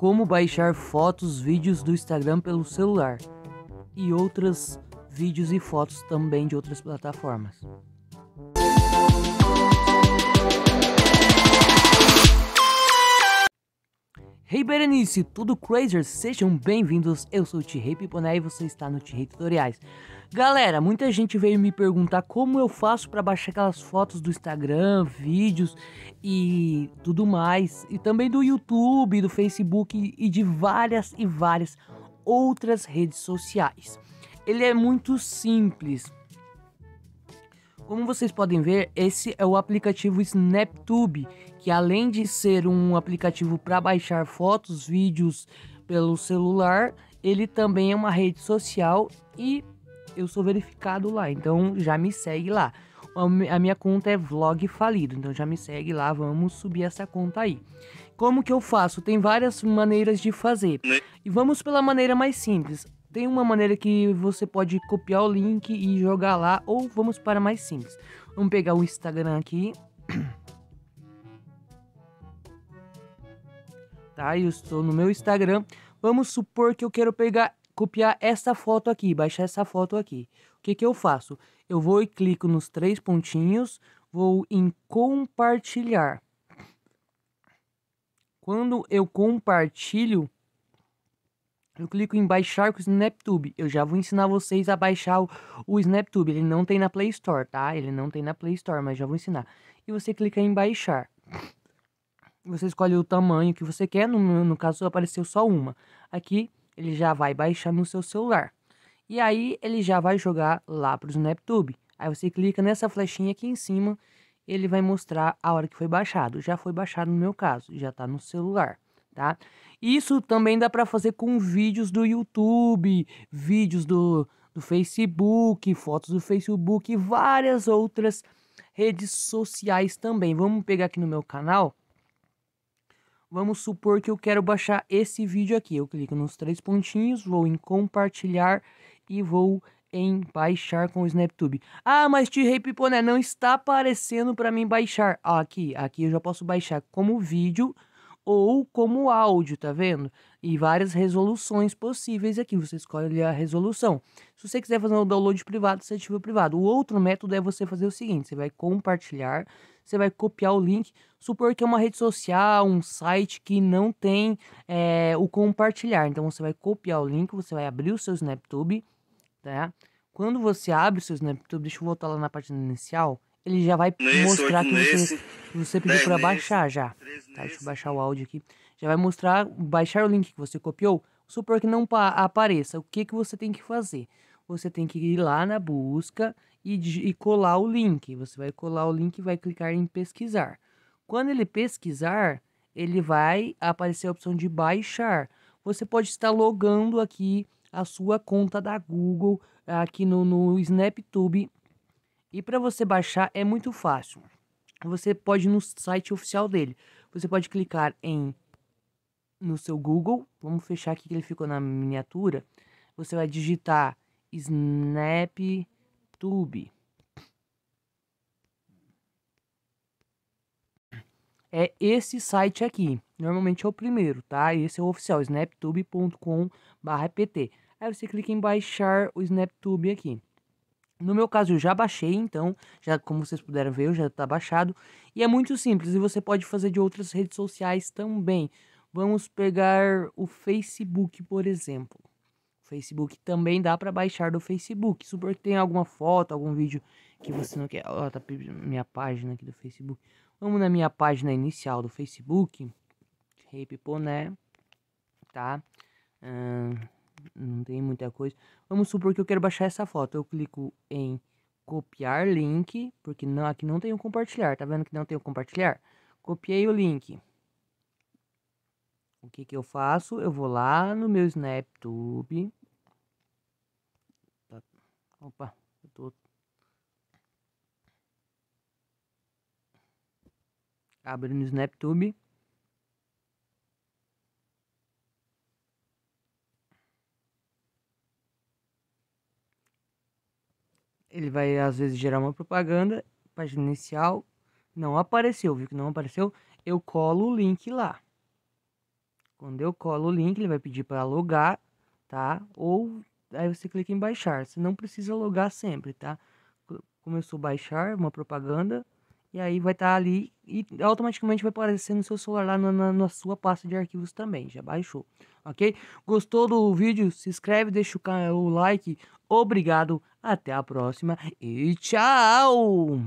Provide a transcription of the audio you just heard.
como baixar fotos, vídeos do Instagram pelo celular e outros vídeos e fotos também de outras plataformas. Berenice, tudo Crazers? Sejam bem-vindos, eu sou o T. Tirei Piponé e você está no T. Tirei Tutoriais. Galera, muita gente veio me perguntar como eu faço para baixar aquelas fotos do Instagram, vídeos e tudo mais. E também do YouTube, do Facebook e de várias e várias outras redes sociais. Ele é muito simples, como vocês podem ver, esse é o aplicativo SnapTube, que além de ser um aplicativo para baixar fotos, vídeos pelo celular, ele também é uma rede social e eu sou verificado lá, então já me segue lá. A minha conta é vlog falido, então já me segue lá, vamos subir essa conta aí. Como que eu faço? Tem várias maneiras de fazer. Né? E vamos pela maneira mais simples. Tem uma maneira que você pode copiar o link e jogar lá, ou vamos para mais simples. Vamos pegar o Instagram aqui. Tá, eu estou no meu Instagram. Vamos supor que eu quero pegar, copiar essa foto aqui, baixar essa foto aqui. O que que eu faço? Eu vou e clico nos três pontinhos, vou em compartilhar. Quando eu compartilho, eu clico em baixar com o SnapTube. Eu já vou ensinar vocês a baixar o, o SnapTube. Ele não tem na Play Store, tá? Ele não tem na Play Store, mas já vou ensinar. E você clica em baixar. Você escolhe o tamanho que você quer. No, no caso, apareceu só uma. Aqui, ele já vai baixar no seu celular. E aí, ele já vai jogar lá para o SnapTube. Aí você clica nessa flechinha aqui em cima. Ele vai mostrar a hora que foi baixado. Já foi baixado no meu caso. Já está no celular tá? Isso também dá para fazer com vídeos do YouTube, vídeos do, do Facebook, fotos do Facebook e várias outras redes sociais também. Vamos pegar aqui no meu canal. Vamos supor que eu quero baixar esse vídeo aqui. Eu clico nos três pontinhos, vou em compartilhar e vou em baixar com o SnapTube. Ah, mas Tirei Piponé, não está aparecendo para mim baixar. aqui, aqui eu já posso baixar como vídeo ou como áudio, tá vendo? E várias resoluções possíveis aqui, você escolhe a resolução. Se você quiser fazer um download privado, você ativa o privado. O outro método é você fazer o seguinte, você vai compartilhar, você vai copiar o link, supor que é uma rede social, um site que não tem é, o compartilhar. Então você vai copiar o link, você vai abrir o seu SnapTube, tá? Quando você abre o seu SnapTube, deixa eu voltar lá na página inicial, ele já vai nesse, mostrar que nesse, você, você pediu para baixar já. Tá, deixa eu baixar o áudio aqui. Já vai mostrar, baixar o link que você copiou. Supor que não apareça, o que, que você tem que fazer? Você tem que ir lá na busca e, e colar o link. Você vai colar o link e vai clicar em pesquisar. Quando ele pesquisar, ele vai aparecer a opção de baixar. Você pode estar logando aqui a sua conta da Google aqui no, no SnapTube e para você baixar é muito fácil. Você pode ir no site oficial dele. Você pode clicar em no seu Google. Vamos fechar aqui que ele ficou na miniatura. Você vai digitar SnapTube. é esse site aqui. Normalmente é o primeiro, tá? Esse é o oficial, snaptube.com/pt. Aí você clica em baixar o SnapTube aqui. No meu caso, eu já baixei, então, já como vocês puderam ver, eu já está baixado. E é muito simples, e você pode fazer de outras redes sociais também. Vamos pegar o Facebook, por exemplo. O Facebook também dá para baixar do Facebook. Supor que tem alguma foto, algum vídeo que você não quer. Ó, oh, tá minha página aqui do Facebook. Vamos na minha página inicial do Facebook. né tá? Uh, não tem muita coisa. Vamos supor que eu quero baixar essa foto. Eu clico em copiar link, porque não, aqui não tem o compartilhar. Tá vendo que não tem o compartilhar? Copiei o link. O que que eu faço? Eu vou lá no meu SnapTube. Tá. Opa, eu tô... Abrindo SnapTube. ele vai às vezes gerar uma propaganda, página inicial, não apareceu, viu que não apareceu? Eu colo o link lá. Quando eu colo o link, ele vai pedir para logar, tá? Ou aí você clica em baixar. Você não precisa logar sempre, tá? Começou a baixar uma propaganda e aí vai estar tá ali e automaticamente vai aparecer no seu celular lá na, na, na sua pasta de arquivos também. Já baixou ok? Gostou do vídeo? Se inscreve, deixa o like. Obrigado, até a próxima e tchau!